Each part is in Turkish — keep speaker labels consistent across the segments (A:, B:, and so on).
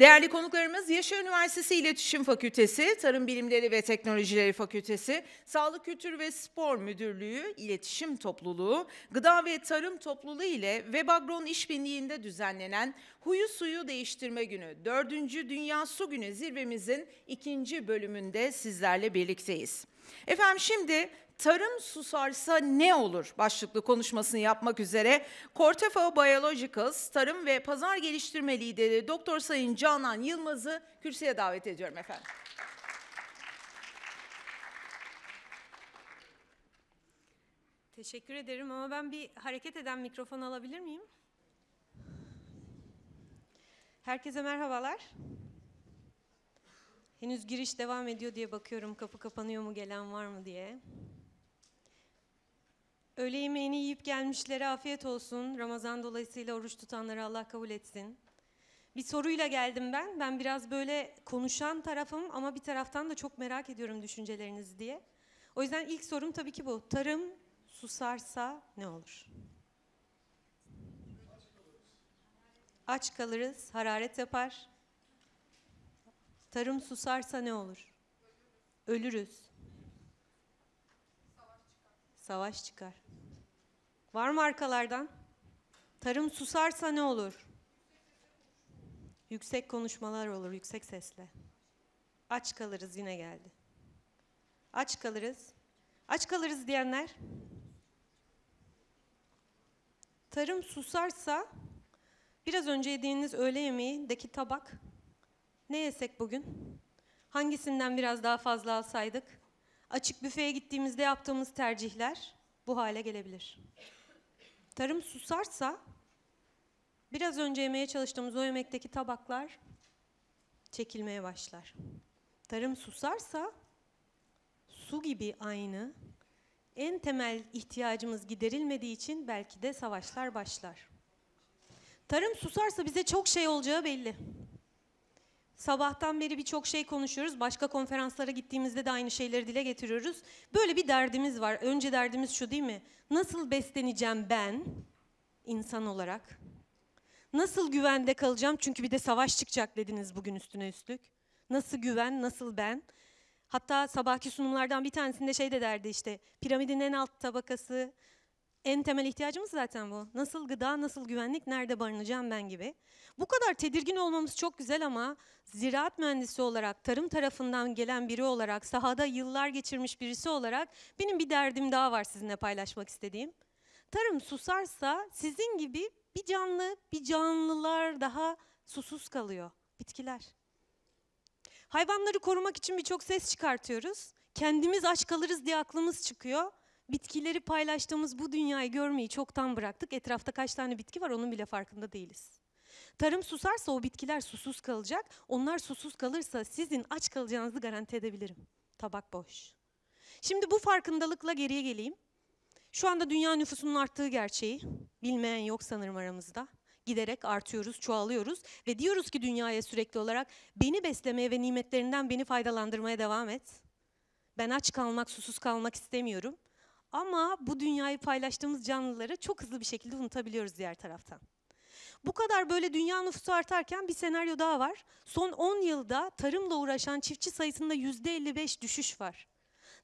A: Değerli konuklarımız Yaşar Üniversitesi İletişim Fakültesi, Tarım Bilimleri ve Teknolojileri Fakültesi, Sağlık Kültür ve Spor Müdürlüğü, İletişim Topluluğu, Gıda ve Tarım Topluluğu ile Webagron işbirliğinde düzenlenen Huyu Suyu Değiştirme Günü, 4. Dünya Su Günü zirvemizin ikinci bölümünde sizlerle birlikteyiz. Efendim şimdi Tarım susarsa ne olur başlıklı konuşmasını yapmak üzere Cortefo Biologicals Tarım ve Pazar Geliştirme Lideri Doktor Sayın Canan Yılmaz'ı kürsüye davet ediyorum efendim. Teşekkür ederim ama ben bir hareket eden mikrofon alabilir miyim? Herkese merhabalar. Henüz giriş devam ediyor diye bakıyorum kapı kapanıyor mu gelen var mı diye. Öğle yemeğini yiyip gelmişlere afiyet olsun. Ramazan dolayısıyla oruç tutanları Allah kabul etsin. Bir soruyla geldim ben. Ben biraz böyle konuşan tarafım ama bir taraftan da çok merak ediyorum düşüncelerinizi diye. O yüzden ilk sorum tabii ki bu. Tarım susarsa ne olur? Aç kalırız, hararet yapar. Tarım susarsa ne olur? Ölürüz savaş çıkar. Var mı arkalardan? Tarım susarsa ne olur? Yüksek konuşmalar olur, yüksek sesle. Aç kalırız yine geldi. Aç kalırız. Aç kalırız diyenler. Tarım susarsa biraz önce yediğiniz öğle yemeğindeki tabak ne yesek bugün? Hangisinden biraz daha fazla alsaydık? açık büfeye gittiğimizde yaptığımız tercihler bu hale gelebilir. Tarım susarsa biraz önce yemeye çalıştığımız o yemekteki tabaklar çekilmeye başlar. Tarım susarsa su gibi aynı en temel ihtiyacımız giderilmediği için belki de savaşlar başlar. Tarım susarsa bize çok şey olacağı belli. Sabahtan beri birçok şey konuşuyoruz. Başka konferanslara gittiğimizde de aynı şeyleri dile getiriyoruz. Böyle bir derdimiz var. Önce derdimiz şu değil mi? Nasıl besleneceğim ben insan olarak? Nasıl güvende kalacağım? Çünkü bir de savaş çıkacak dediniz bugün üstüne üstlük. Nasıl güven, nasıl ben? Hatta sabahki sunumlardan bir tanesinde şey de derdi işte piramidin en alt tabakası en temel ihtiyacımız zaten bu. Nasıl gıda, nasıl güvenlik, nerede barınacağım ben gibi. Bu kadar tedirgin olmamız çok güzel ama ziraat mühendisi olarak, tarım tarafından gelen biri olarak, sahada yıllar geçirmiş birisi olarak benim bir derdim daha var sizinle paylaşmak istediğim. Tarım susarsa sizin gibi bir canlı, bir canlılar daha susuz kalıyor. Bitkiler. Hayvanları korumak için birçok ses çıkartıyoruz. Kendimiz aç kalırız diye aklımız çıkıyor bitkileri paylaştığımız bu dünyayı görmeyi çoktan bıraktık. Etrafta kaç tane bitki var onun bile farkında değiliz. Tarım susarsa o bitkiler susuz kalacak. Onlar susuz kalırsa sizin aç kalacağınızı garanti edebilirim. Tabak boş. Şimdi bu farkındalıkla geriye geleyim. Şu anda dünya nüfusunun arttığı gerçeği bilmeyen yok sanırım aramızda. Giderek artıyoruz, çoğalıyoruz ve diyoruz ki dünyaya sürekli olarak beni beslemeye ve nimetlerinden beni faydalandırmaya devam et. Ben aç kalmak, susuz kalmak istemiyorum. Ama bu dünyayı paylaştığımız canlıları çok hızlı bir şekilde unutabiliyoruz diğer taraftan. Bu kadar böyle dünya nüfusu artarken bir senaryo daha var. Son 10 yılda tarımla uğraşan çiftçi sayısında %55 düşüş var.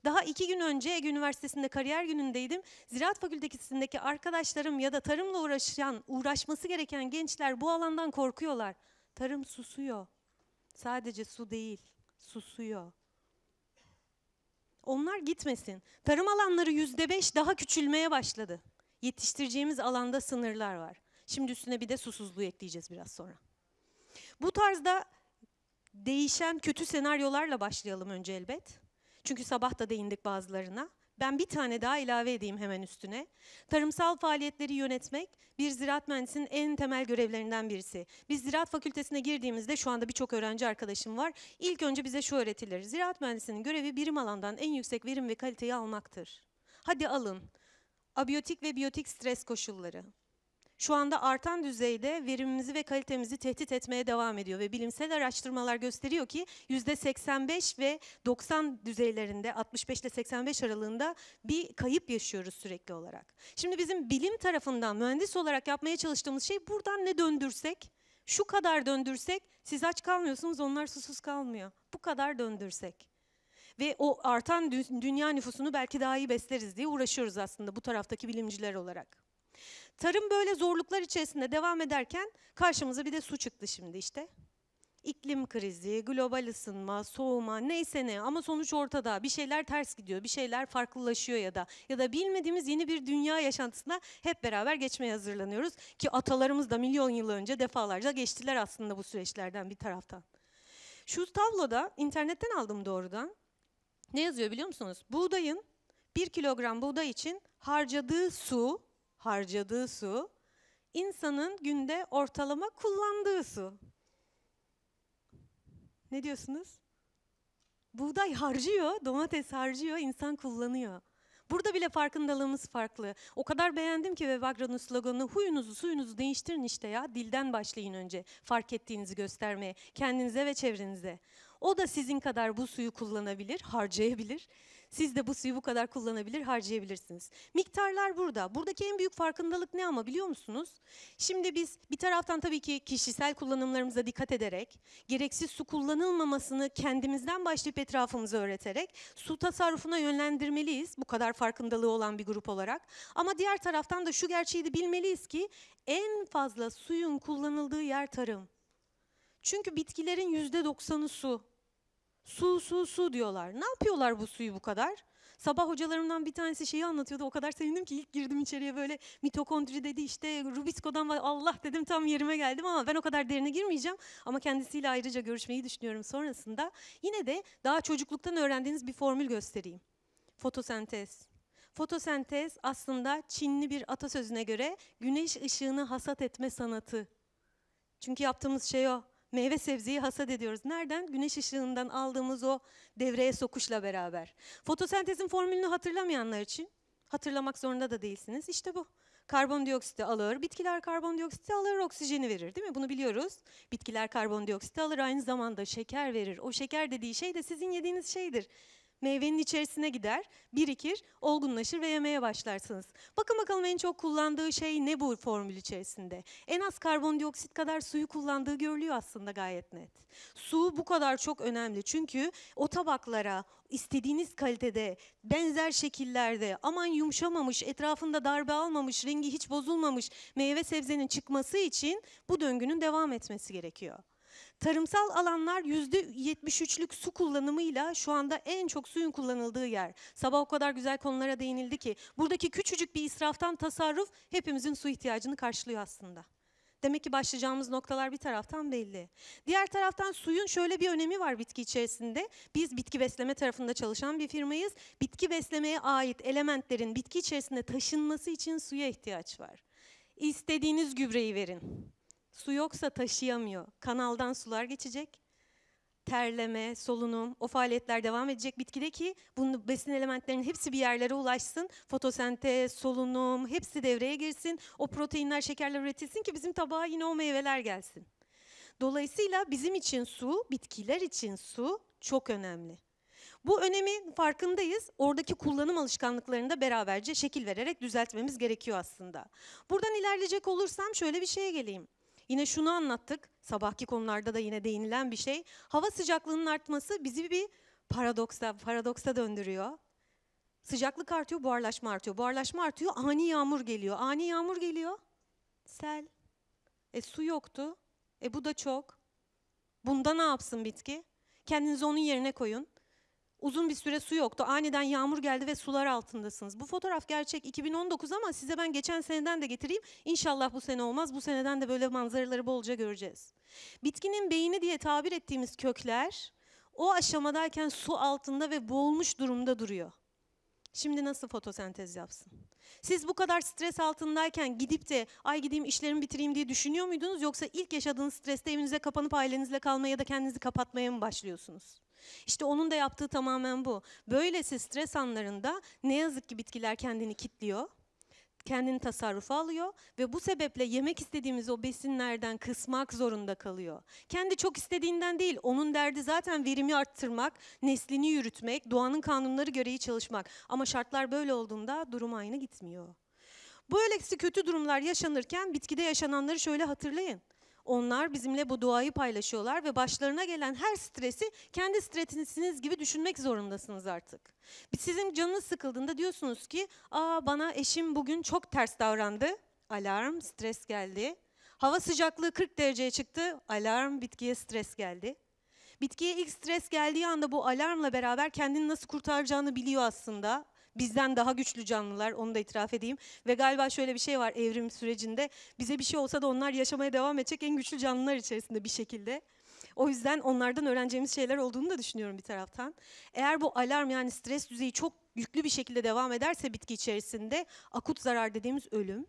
A: Daha iki gün önce Ege Üniversitesi'nde kariyer günündeydim. Ziraat Fakültesindeki arkadaşlarım ya da tarımla uğraşan, uğraşması gereken gençler bu alandan korkuyorlar. Tarım susuyor. Sadece su değil, susuyor. Onlar gitmesin. Tarım alanları yüzde beş daha küçülmeye başladı. Yetiştireceğimiz alanda sınırlar var. Şimdi üstüne bir de susuzluğu ekleyeceğiz biraz sonra. Bu tarzda değişen kötü senaryolarla başlayalım önce elbet. Çünkü sabah da değindik bazılarına. Ben bir tane daha ilave edeyim hemen üstüne. Tarımsal faaliyetleri yönetmek bir ziraat mühendisinin en temel görevlerinden birisi. Biz ziraat fakültesine girdiğimizde şu anda birçok öğrenci arkadaşım var. İlk önce bize şu öğretilir. Ziraat mühendisinin görevi birim alandan en yüksek verim ve kaliteyi almaktır. Hadi alın. Abiyotik ve biyotik stres koşulları, şu anda artan düzeyde verimimizi ve kalitemizi tehdit etmeye devam ediyor ve bilimsel araştırmalar gösteriyor ki yüzde 85 ve 90 düzeylerinde 65 ile 85 aralığında bir kayıp yaşıyoruz sürekli olarak. Şimdi bizim bilim tarafından mühendis olarak yapmaya çalıştığımız şey buradan ne döndürsek şu kadar döndürsek siz aç kalmıyorsunuz onlar susuz kalmıyor. Bu kadar döndürsek ve o artan dünya nüfusunu belki daha iyi besleriz diye uğraşıyoruz aslında bu taraftaki bilimciler olarak. Tarım böyle zorluklar içerisinde devam ederken karşımıza bir de su çıktı şimdi işte. İklim krizi, global ısınma, soğuma neyse ne ama sonuç ortada. Bir şeyler ters gidiyor, bir şeyler farklılaşıyor ya da ya da bilmediğimiz yeni bir dünya yaşantısına hep beraber geçmeye hazırlanıyoruz ki atalarımız da milyon yıl önce defalarca geçtiler aslında bu süreçlerden bir taraftan. Şu tabloda internetten aldım doğrudan. Ne yazıyor biliyor musunuz? Buğdayın bir kilogram buğday için harcadığı su harcadığı su, insanın günde ortalama kullandığı su. Ne diyorsunuz? Buğday harcıyor, domates harcıyor, insan kullanıyor. Burada bile farkındalığımız farklı. O kadar beğendim ki Vevagra'nın sloganını huyunuzu suyunuzu değiştirin işte ya. Dilden başlayın önce fark ettiğinizi göstermeye. Kendinize ve çevrenize. O da sizin kadar bu suyu kullanabilir, harcayabilir. Siz de bu suyu bu kadar kullanabilir, harcayabilirsiniz. Miktarlar burada. Buradaki en büyük farkındalık ne ama biliyor musunuz? Şimdi biz bir taraftan tabii ki kişisel kullanımlarımıza dikkat ederek, gereksiz su kullanılmamasını kendimizden başlayıp etrafımıza öğreterek su tasarrufuna yönlendirmeliyiz. Bu kadar farkındalığı olan bir grup olarak. Ama diğer taraftan da şu gerçeği de bilmeliyiz ki en fazla suyun kullanıldığı yer tarım. Çünkü bitkilerin yüzde doksanı su. Su, su, su diyorlar. Ne yapıyorlar bu suyu bu kadar? Sabah hocalarımdan bir tanesi şeyi anlatıyordu. O kadar sevindim ki ilk girdim içeriye böyle mitokondri dedi işte Rubisco'dan Allah dedim tam yerime geldim ama ben o kadar derine girmeyeceğim. Ama kendisiyle ayrıca görüşmeyi düşünüyorum sonrasında. Yine de daha çocukluktan öğrendiğiniz bir formül göstereyim. Fotosentez. Fotosentez aslında Çinli bir atasözüne göre güneş ışığını hasat etme sanatı. Çünkü yaptığımız şey o meyve sebzeyi hasat ediyoruz. Nereden? Güneş ışığından aldığımız o devreye sokuşla beraber. Fotosentezin formülünü hatırlamayanlar için hatırlamak zorunda da değilsiniz. İşte bu. Karbondioksiti alır, bitkiler karbondioksiti alır, oksijeni verir değil mi? Bunu biliyoruz. Bitkiler karbondioksiti alır, aynı zamanda şeker verir. O şeker dediği şey de sizin yediğiniz şeydir meyvenin içerisine gider, birikir, olgunlaşır ve yemeye başlarsınız. Bakın bakalım en çok kullandığı şey ne bu formül içerisinde? En az karbondioksit kadar suyu kullandığı görülüyor aslında gayet net. Su bu kadar çok önemli çünkü o tabaklara istediğiniz kalitede, benzer şekillerde, aman yumuşamamış, etrafında darbe almamış, rengi hiç bozulmamış meyve sebzenin çıkması için bu döngünün devam etmesi gerekiyor. Tarımsal alanlar %73'lük su kullanımıyla şu anda en çok suyun kullanıldığı yer. Sabah o kadar güzel konulara değinildi ki buradaki küçücük bir israftan tasarruf hepimizin su ihtiyacını karşılıyor aslında. Demek ki başlayacağımız noktalar bir taraftan belli. Diğer taraftan suyun şöyle bir önemi var bitki içerisinde. Biz bitki besleme tarafında çalışan bir firmayız. Bitki beslemeye ait elementlerin bitki içerisinde taşınması için suya ihtiyaç var. İstediğiniz gübreyi verin. Su yoksa taşıyamıyor. Kanaldan sular geçecek. Terleme, solunum, o faaliyetler devam edecek bitkide ki bunun besin elementlerinin hepsi bir yerlere ulaşsın. Fotosentez, solunum hepsi devreye girsin. O proteinler, şekerler üretilsin ki bizim tabağa yine o meyveler gelsin. Dolayısıyla bizim için su, bitkiler için su çok önemli. Bu önemi farkındayız. Oradaki kullanım alışkanlıklarını da beraberce şekil vererek düzeltmemiz gerekiyor aslında. Buradan ilerleyecek olursam şöyle bir şeye geleyim. Yine şunu anlattık, sabahki konularda da yine değinilen bir şey. Hava sıcaklığının artması bizi bir paradoksa, paradoksa döndürüyor. Sıcaklık artıyor, buharlaşma artıyor. Buharlaşma artıyor, ani yağmur geliyor. Ani yağmur geliyor, sel. E su yoktu, e bu da çok. Bunda ne yapsın bitki? Kendinizi onun yerine koyun. Uzun bir süre su yoktu. Aniden yağmur geldi ve sular altındasınız. Bu fotoğraf gerçek 2019 ama size ben geçen seneden de getireyim. İnşallah bu sene olmaz. Bu seneden de böyle manzaraları bolca göreceğiz. Bitkinin beyni diye tabir ettiğimiz kökler o aşamadayken su altında ve boğulmuş durumda duruyor. Şimdi nasıl fotosentez yapsın? Siz bu kadar stres altındayken gidip de ay gideyim işlerimi bitireyim diye düşünüyor muydunuz? Yoksa ilk yaşadığınız streste evinize kapanıp ailenizle kalmaya ya da kendinizi kapatmaya mı başlıyorsunuz? İşte onun da yaptığı tamamen bu. Böylesi stres anlarında ne yazık ki bitkiler kendini kilitliyor, kendini tasarrufa alıyor ve bu sebeple yemek istediğimiz o besinlerden kısmak zorunda kalıyor. Kendi çok istediğinden değil, onun derdi zaten verimi arttırmak, neslini yürütmek, doğanın kanunları gereği çalışmak. Ama şartlar böyle olduğunda durum aynı gitmiyor. Bu öylesi kötü durumlar yaşanırken bitkide yaşananları şöyle hatırlayın. Onlar bizimle bu duayı paylaşıyorlar ve başlarına gelen her stresi kendi stresiniz gibi düşünmek zorundasınız artık. Sizin canınız sıkıldığında diyorsunuz ki aa bana eşim bugün çok ters davrandı. Alarm, stres geldi. Hava sıcaklığı 40 dereceye çıktı. Alarm, bitkiye stres geldi. Bitkiye ilk stres geldiği anda bu alarmla beraber kendini nasıl kurtaracağını biliyor aslında bizden daha güçlü canlılar onu da itiraf edeyim. Ve galiba şöyle bir şey var evrim sürecinde bize bir şey olsa da onlar yaşamaya devam edecek en güçlü canlılar içerisinde bir şekilde. O yüzden onlardan öğreneceğimiz şeyler olduğunu da düşünüyorum bir taraftan. Eğer bu alarm yani stres düzeyi çok yüklü bir şekilde devam ederse bitki içerisinde akut zarar dediğimiz ölüm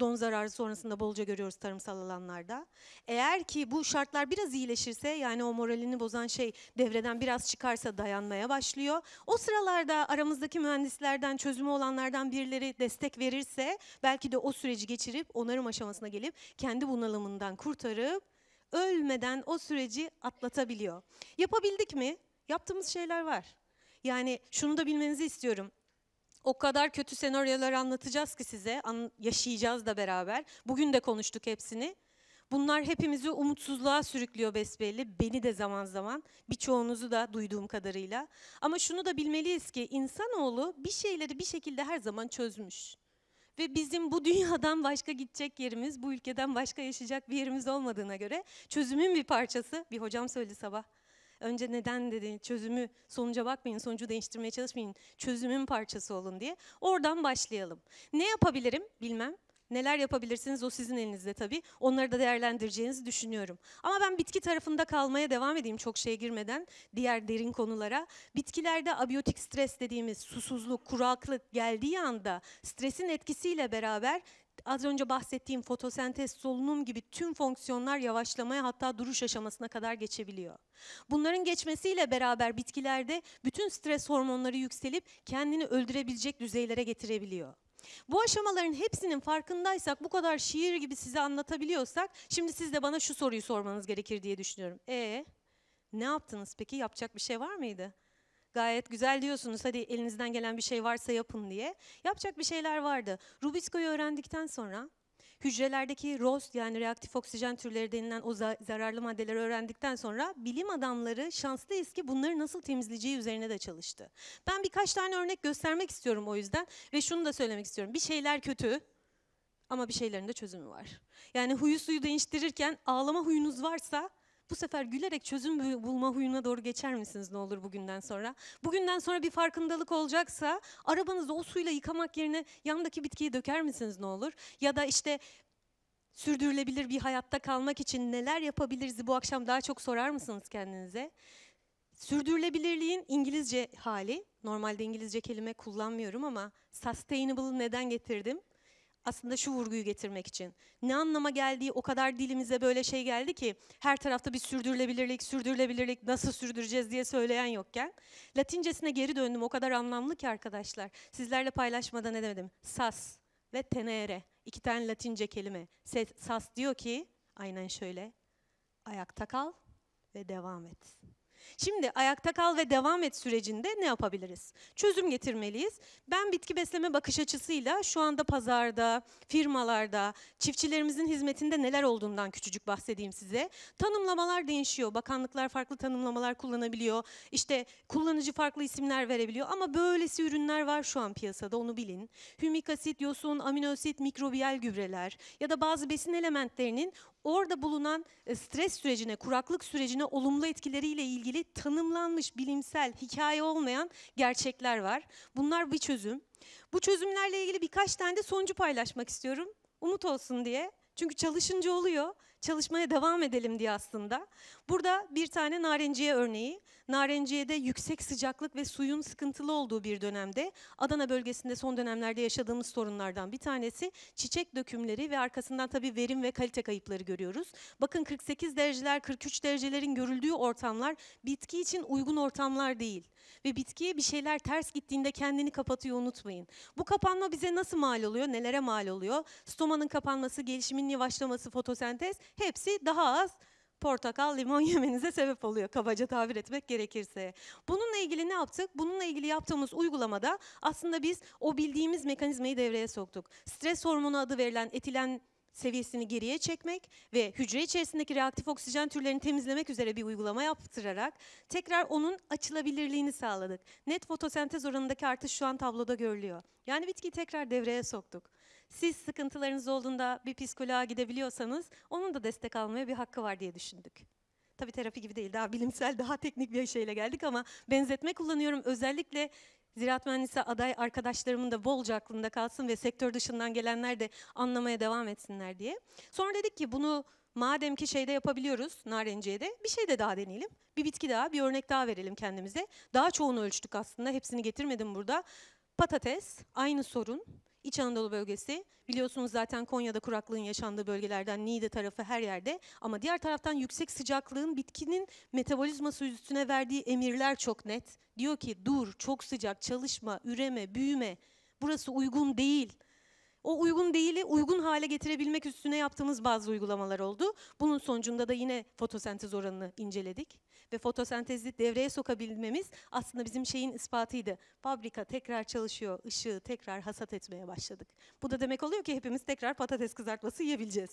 A: don zararı sonrasında bolca görüyoruz tarımsal alanlarda. Eğer ki bu şartlar biraz iyileşirse yani o moralini bozan şey devreden biraz çıkarsa dayanmaya başlıyor. O sıralarda aramızdaki mühendislerden çözümü olanlardan birileri destek verirse belki de o süreci geçirip onarım aşamasına gelip kendi bunalımından kurtarıp ölmeden o süreci atlatabiliyor. Yapabildik mi? Yaptığımız şeyler var. Yani şunu da bilmenizi istiyorum. O kadar kötü senaryolar anlatacağız ki size, yaşayacağız da beraber. Bugün de konuştuk hepsini. Bunlar hepimizi umutsuzluğa sürüklüyor besbelli. Beni de zaman zaman, birçoğunuzu da duyduğum kadarıyla. Ama şunu da bilmeliyiz ki insanoğlu bir şeyleri bir şekilde her zaman çözmüş. Ve bizim bu dünyadan başka gidecek yerimiz, bu ülkeden başka yaşayacak bir yerimiz olmadığına göre çözümün bir parçası, bir hocam söyledi sabah, Önce neden dedi çözümü sonuca bakmayın, sonucu değiştirmeye çalışmayın. Çözümün parçası olun diye. Oradan başlayalım. Ne yapabilirim bilmem. Neler yapabilirsiniz o sizin elinizde tabii. Onları da değerlendireceğinizi düşünüyorum. Ama ben bitki tarafında kalmaya devam edeyim çok şeye girmeden diğer derin konulara. Bitkilerde abiyotik stres dediğimiz susuzluk, kuraklık geldiği anda stresin etkisiyle beraber az önce bahsettiğim fotosentez, solunum gibi tüm fonksiyonlar yavaşlamaya hatta duruş aşamasına kadar geçebiliyor. Bunların geçmesiyle beraber bitkilerde bütün stres hormonları yükselip kendini öldürebilecek düzeylere getirebiliyor. Bu aşamaların hepsinin farkındaysak, bu kadar şiir gibi size anlatabiliyorsak, şimdi siz de bana şu soruyu sormanız gerekir diye düşünüyorum. E ne yaptınız peki? Yapacak bir şey var mıydı? gayet güzel diyorsunuz hadi elinizden gelen bir şey varsa yapın diye. Yapacak bir şeyler vardı. Rubisco'yu öğrendikten sonra hücrelerdeki ROS yani reaktif oksijen türleri denilen o zararlı maddeleri öğrendikten sonra bilim adamları şanslıyız ki bunları nasıl temizleyeceği üzerine de çalıştı. Ben birkaç tane örnek göstermek istiyorum o yüzden ve şunu da söylemek istiyorum. Bir şeyler kötü ama bir şeylerin de çözümü var. Yani huyu suyu değiştirirken ağlama huyunuz varsa bu sefer gülerek çözüm bulma huyuna doğru geçer misiniz ne olur bugünden sonra? Bugünden sonra bir farkındalık olacaksa arabanızı o suyla yıkamak yerine yandaki bitkiyi döker misiniz ne olur? Ya da işte sürdürülebilir bir hayatta kalmak için neler yapabiliriz bu akşam daha çok sorar mısınız kendinize? Sürdürülebilirliğin İngilizce hali, normalde İngilizce kelime kullanmıyorum ama sustainable neden getirdim? aslında şu vurguyu getirmek için. Ne anlama geldiği o kadar dilimize böyle şey geldi ki her tarafta bir sürdürülebilirlik, sürdürülebilirlik nasıl sürdüreceğiz diye söyleyen yokken. Latincesine geri döndüm o kadar anlamlı ki arkadaşlar. Sizlerle paylaşmadan ne edemedim. Sas ve tenere iki tane latince kelime. Sas diyor ki aynen şöyle ayakta kal ve devam et. Şimdi ayakta kal ve devam et sürecinde ne yapabiliriz? Çözüm getirmeliyiz. Ben bitki besleme bakış açısıyla şu anda pazarda, firmalarda, çiftçilerimizin hizmetinde neler olduğundan küçücük bahsedeyim size. Tanımlamalar değişiyor. Bakanlıklar farklı tanımlamalar kullanabiliyor. İşte kullanıcı farklı isimler verebiliyor ama böylesi ürünler var şu an piyasada onu bilin. Hümik asit, yosun, aminoasit, mikrobiyal gübreler ya da bazı besin elementlerinin orada bulunan e, stres sürecine, kuraklık sürecine olumlu etkileriyle ilgili tanımlanmış bilimsel, hikaye olmayan gerçekler var. Bunlar bir çözüm. Bu çözümlerle ilgili birkaç tane de sonucu paylaşmak istiyorum. Umut olsun diye. Çünkü çalışınca oluyor. Çalışmaya devam edelim diye aslında. Burada bir tane narenciye örneği. Narenciye'de yüksek sıcaklık ve suyun sıkıntılı olduğu bir dönemde Adana bölgesinde son dönemlerde yaşadığımız sorunlardan bir tanesi çiçek dökümleri ve arkasından tabii verim ve kalite kayıpları görüyoruz. Bakın 48 dereceler 43 derecelerin görüldüğü ortamlar bitki için uygun ortamlar değil ve bitkiye bir şeyler ters gittiğinde kendini kapatıyor unutmayın. Bu kapanma bize nasıl mal oluyor, nelere mal oluyor? Stomanın kapanması, gelişimin yavaşlaması, fotosentez hepsi daha az portakal, limon yemenize sebep oluyor kabaca tabir etmek gerekirse. Bununla ilgili ne yaptık? Bununla ilgili yaptığımız uygulamada aslında biz o bildiğimiz mekanizmayı devreye soktuk. Stres hormonu adı verilen etilen seviyesini geriye çekmek ve hücre içerisindeki reaktif oksijen türlerini temizlemek üzere bir uygulama yaptırarak tekrar onun açılabilirliğini sağladık. Net fotosentez oranındaki artış şu an tabloda görülüyor. Yani bitkiyi tekrar devreye soktuk. Siz sıkıntılarınız olduğunda bir psikoloğa gidebiliyorsanız onun da destek almaya bir hakkı var diye düşündük. Tabii terapi gibi değil, daha bilimsel, daha teknik bir şeyle geldik ama benzetme kullanıyorum. Özellikle ziraat mühendisi aday arkadaşlarımın da bolca aklında kalsın ve sektör dışından gelenler de anlamaya devam etsinler diye. Sonra dedik ki bunu madem ki şeyde yapabiliyoruz narenciye de bir şey de daha deneyelim. Bir bitki daha, bir örnek daha verelim kendimize. Daha çoğunu ölçtük aslında, hepsini getirmedim burada. Patates, aynı sorun. İç Anadolu bölgesi biliyorsunuz zaten Konya'da kuraklığın yaşandığı bölgelerden Niğde tarafı her yerde ama diğer taraftan yüksek sıcaklığın bitkinin metabolizması üstüne verdiği emirler çok net. Diyor ki dur çok sıcak çalışma, üreme, büyüme burası uygun değil. O uygun değili uygun hale getirebilmek üstüne yaptığımız bazı uygulamalar oldu. Bunun sonucunda da yine fotosentez oranını inceledik ve fotosentezi devreye sokabilmemiz aslında bizim şeyin ispatıydı. Fabrika tekrar çalışıyor, ışığı tekrar hasat etmeye başladık. Bu da demek oluyor ki hepimiz tekrar patates kızartması yiyebileceğiz.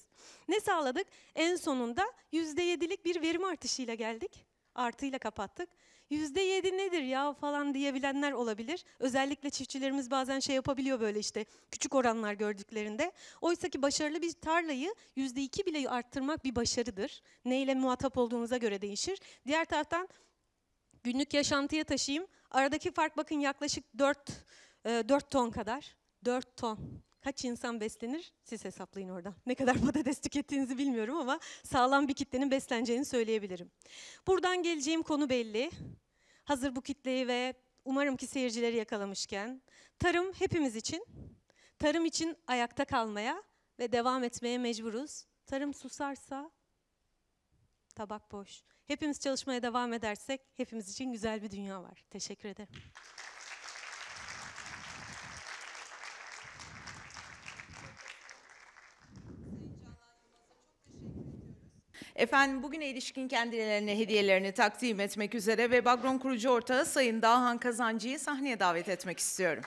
A: Ne sağladık? En sonunda %7'lik bir verim artışıyla geldik. Artıyla kapattık yüzde yedi nedir ya falan diyebilenler olabilir. Özellikle çiftçilerimiz bazen şey yapabiliyor böyle işte küçük oranlar gördüklerinde. Oysa ki başarılı bir tarlayı yüzde iki bile arttırmak bir başarıdır. Neyle muhatap olduğunuza göre değişir. Diğer taraftan günlük yaşantıya taşıyayım. Aradaki fark bakın yaklaşık dört, e, dört ton kadar. Dört ton kaç insan beslenir siz hesaplayın oradan. Ne kadar patates tükettiğinizi bilmiyorum ama sağlam bir kitlenin besleneceğini söyleyebilirim. Buradan geleceğim konu belli. Hazır bu kitleyi ve umarım ki seyircileri yakalamışken tarım hepimiz için, tarım için ayakta kalmaya ve devam etmeye mecburuz. Tarım susarsa tabak boş. Hepimiz çalışmaya devam edersek hepimiz için güzel bir dünya var. Teşekkür ederim. Efendim bugüne ilişkin kendilerine hediyelerini takdim etmek üzere ve Bagron kurucu ortağı Sayın Dağhan Kazancı'yı sahneye davet etmek istiyorum.